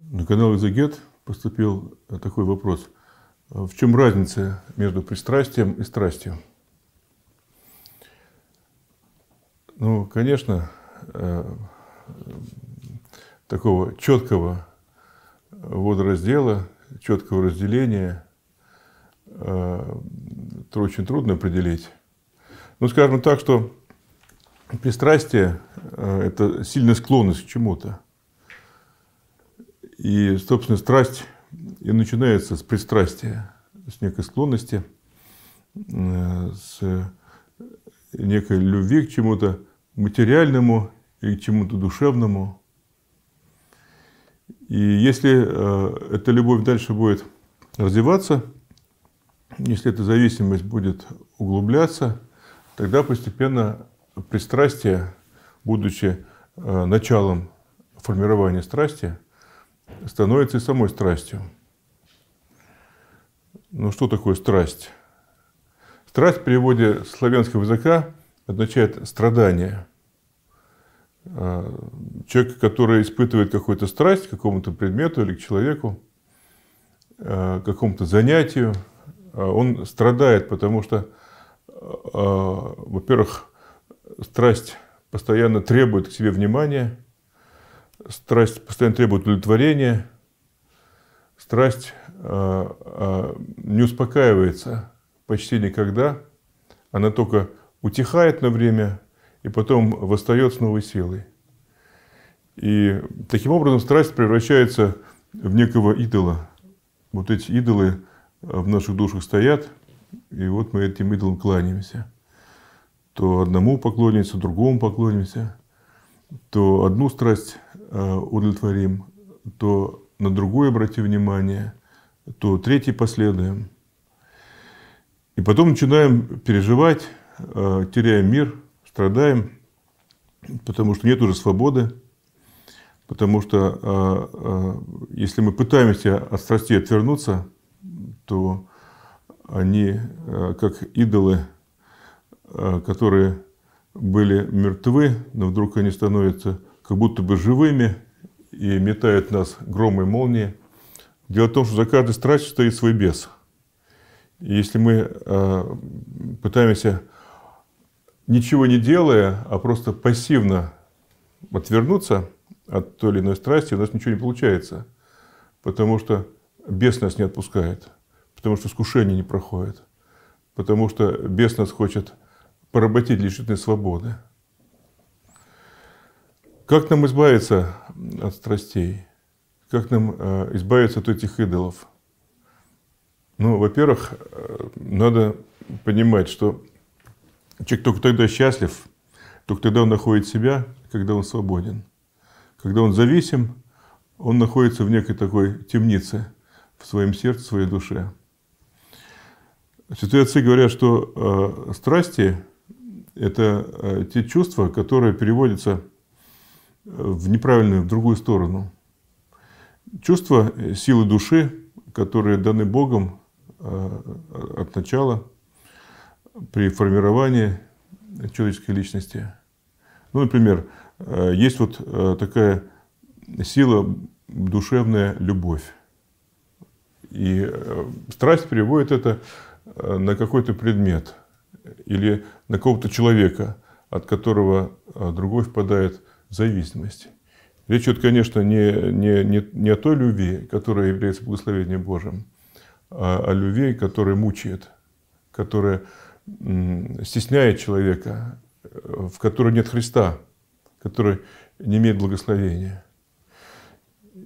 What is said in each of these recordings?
На канал «Изогет» поступил э, такой вопрос. Э, в чем разница между пристрастием и страстью? Ну, конечно, э, такого четкого водораздела, четкого разделения очень трудно определить. Ну, скажем так, что пристрастие – это сильная склонность к чему-то. И, собственно, страсть и начинается с пристрастия, с некой склонности, э, с некой любви к чему-то материальному и к чему-то душевному. И если э, эта любовь дальше будет развиваться, если эта зависимость будет углубляться, тогда постепенно пристрастие, будучи э, началом формирования страсти, становится и самой страстью. Ну что такое страсть? Страсть в переводе славянского языка означает страдание. А, человек, который испытывает какую-то страсть к какому-то предмету или к человеку, а, к какому-то занятию, а, он страдает, потому что, во-первых, страсть постоянно требует к себе внимания – страсть постоянно требует удовлетворения, страсть э, э, не успокаивается почти никогда, она только утихает на время и потом восстает с новой силой. И таким образом страсть превращается в некого идола. Вот эти идолы э, в наших душах стоят, и вот мы этим идолам кланяемся. То одному поклонимся, другому поклонимся – то одну страсть э, удовлетворим, то на другую обрати внимание, то третий последуем. И потом начинаем переживать, э, теряем мир, страдаем, потому что нет уже свободы, потому что э, если мы пытаемся от страсти отвернуться, то они как идолы, которые были мертвы, но вдруг они становятся как будто бы живыми и метают нас громой молнии. Дело в том, что за каждой страстью стоит свой бес. И если мы э, пытаемся, ничего не делая, а просто пассивно отвернуться от той или иной страсти, у нас ничего не получается. Потому что бес нас не отпускает. Потому что искушение не проходит. Потому что бес нас хочет поработить лишены свободы. Как нам избавиться от страстей? Как нам э, избавиться от этих идолов? Ну, во-первых, э, надо понимать, что человек только тогда счастлив, только тогда он находит себя, когда он свободен. Когда он зависим, он находится в некой такой темнице в своем сердце, в своей душе. Святые отцы говорят, что э, страсти это э, те чувства, которые переводятся э, в неправильную, в другую сторону. Чувства э, силы души, которые даны Богом от начала при формировании человеческой личности. Ну, например, есть вот такая сила душевная любовь. И страсть переводит это на какой-то предмет – или на какого-то человека, от которого а, другой впадает в зависимость. Речь идет, конечно, не, не, не, не о той любви, которая является благословением Божьим, а о любви, которая мучает, которая стесняет человека, э, в которой нет Христа, который не имеет благословения.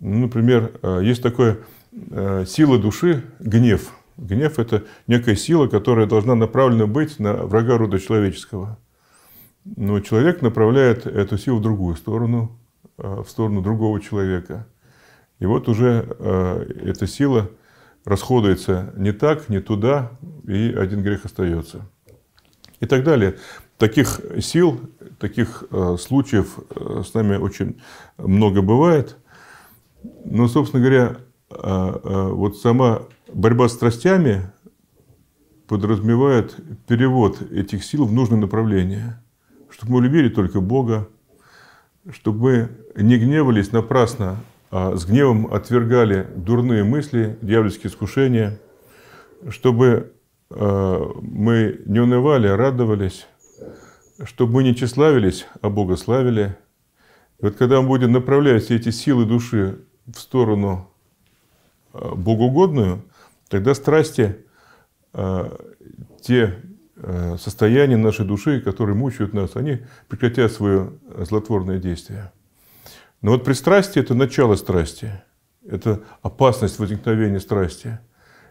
Ну, например, а, есть такое э, сила души – гнев – Гнев – это некая сила, которая должна направлена быть на врага рода человеческого. Но человек направляет эту силу в другую сторону, а, в сторону другого человека. И вот уже а, эта сила расходуется не так, не туда, и один грех остается. И так далее. Таких сил, таких а, случаев с нами очень много бывает. Но, собственно говоря, вот сама Борьба с страстями подразумевает перевод этих сил в нужное направление, чтобы мы любили только Бога, чтобы мы не гневались напрасно, а с гневом отвергали дурные мысли, дьявольские искушения, чтобы э, мы не унывали, а радовались, чтобы мы не тщеславились, а Бога славили. И вот когда мы будем направлять все эти силы души в сторону э, богоугодную, Тогда страсти, э, те э, состояния нашей души, которые мучают нас, они прекратят свое злотворное действие. Но вот пристрастие – это начало страсти, это опасность возникновения страсти,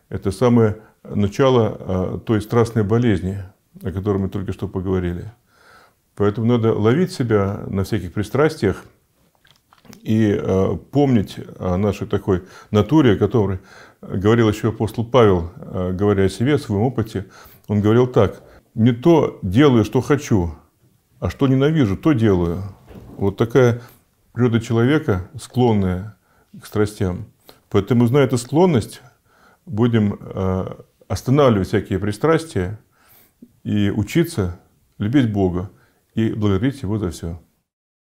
это самое начало э, той страстной болезни, о которой мы только что поговорили. Поэтому надо ловить себя на всяких пристрастиях – и э, помнить о нашей такой натуре, о которой говорил еще апостол Павел, э, говоря о себе, о своем опыте. Он говорил так, «Не то делаю, что хочу, а что ненавижу, то делаю». Вот такая природа человека, склонная к страстям. Поэтому, зная эту склонность, будем э, останавливать всякие пристрастия и учиться любить Бога и благодарить Его за все.